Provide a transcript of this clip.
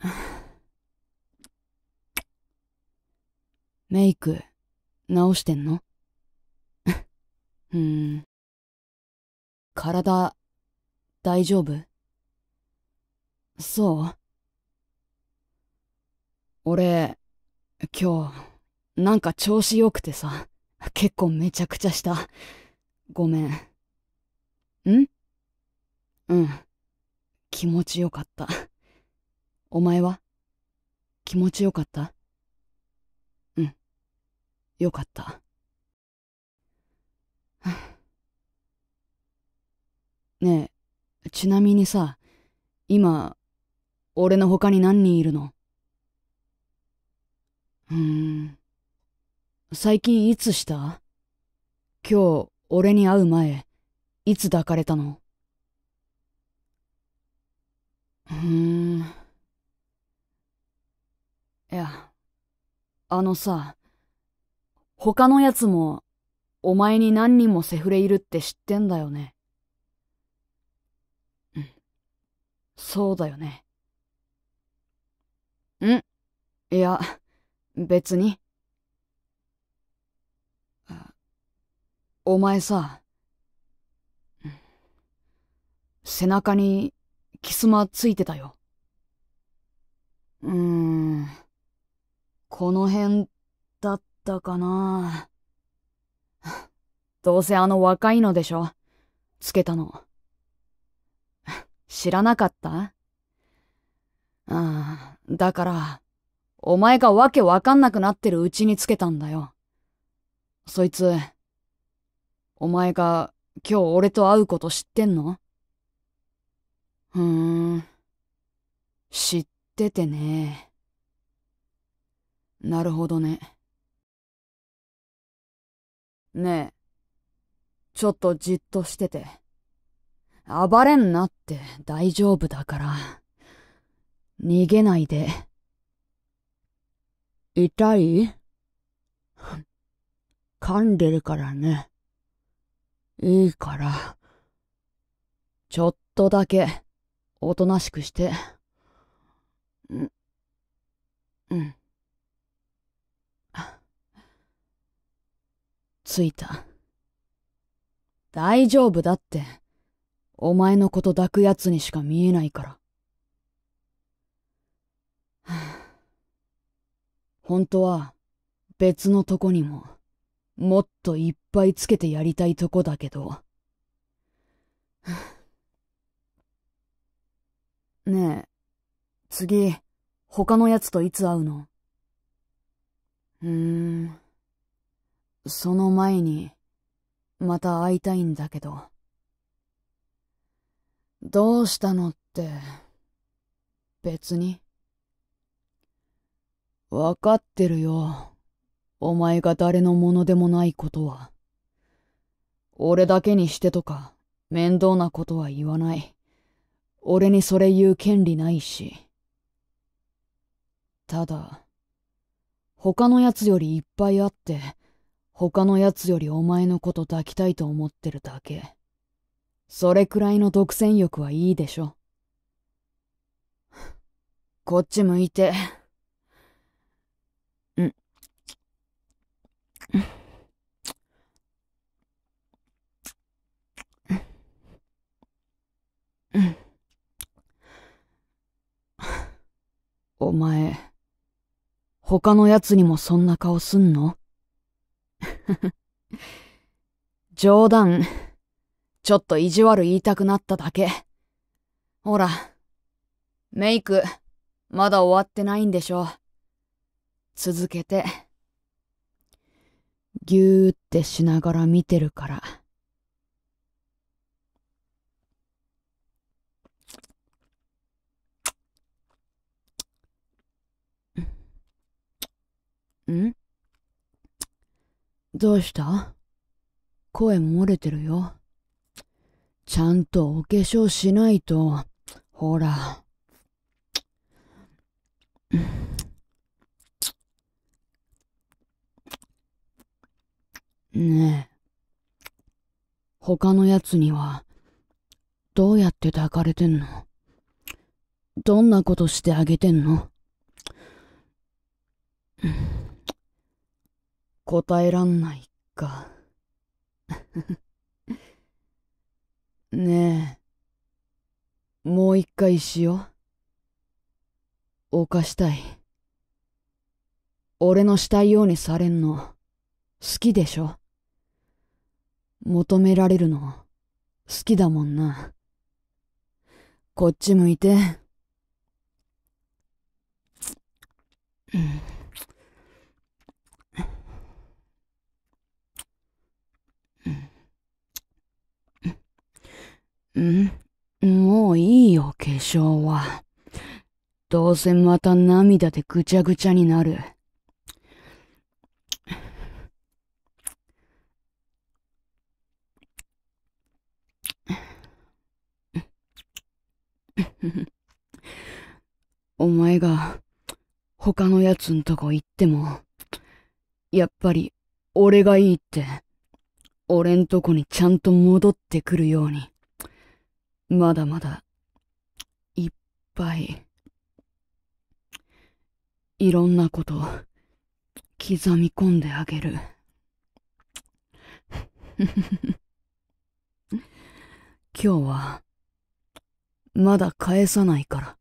メイク、直してんの うん。体、大丈夫そう俺、今日、なんか調子良くてさ、結構めちゃくちゃした。ごめん。んうん。気持ちよかった。お前は気持ちよかったうん。よかった。ねえ、ちなみにさ、今、俺の他に何人いるのうーん。最近いつした今日、俺に会う前、いつ抱かれたのうーん。いや、あのさ、他のやつも、お前に何人もセフレいるって知ってんだよね。うん。そうだよね。んいや、別に。お前さ、背中にキスマついてたよ。うーん。この辺だったかな。どうせあの若いのでしょ。つけたの。知らなかったうん、だから、お前がわけわかんなくなってるうちにつけたんだよ。そいつ、お前が今日俺と会うこと知ってんのふーん、知っててね。なるほどね。ねえ、ちょっとじっとしてて。暴れんなって大丈夫だから。逃げないで。痛い噛んでるからね。いいから。ちょっとだけ、おとなしくして。ついた。大丈夫だって。お前のこと抱く奴にしか見えないから。本当は別のとこにももっといっぱいつけてやりたいとこだけど。ねえ、次、他の奴といつ会うのうーん。その前に、また会いたいんだけど。どうしたのって、別に。わかってるよ。お前が誰のものでもないことは。俺だけにしてとか、面倒なことは言わない。俺にそれ言う権利ないし。ただ、他のやつよりいっぱいあって、他の奴よりお前のこと抱きたいと思ってるだけ。それくらいの独占欲はいいでしょ。こっち向いて。うん。お前、他の奴にもそんな顔すんの 冗談。ちょっと意地悪言いたくなっただけ。ほら、メイク、まだ終わってないんでしょ。続けて。ぎゅーってしながら見てるから。んどうした声漏れてるよ。ちゃんとお化粧しないと、ほら。ねえ、他のやつには、どうやって抱かれてんのどんなことしてあげてんの答えらんないか。ねえ、もう一回しよう。犯したい。俺のしたいようにされんの、好きでしょ求められるの、好きだもんな。こっち向いて。うんんもういいよ、化粧は。どうせまた涙でぐちゃぐちゃになる。お前が他のやつんとこ行っても、やっぱり俺がいいって、俺んとこにちゃんと戻ってくるように。まだまだ、いっぱい、いろんなこと、刻み込んであげる。今日は、まだ返さないから。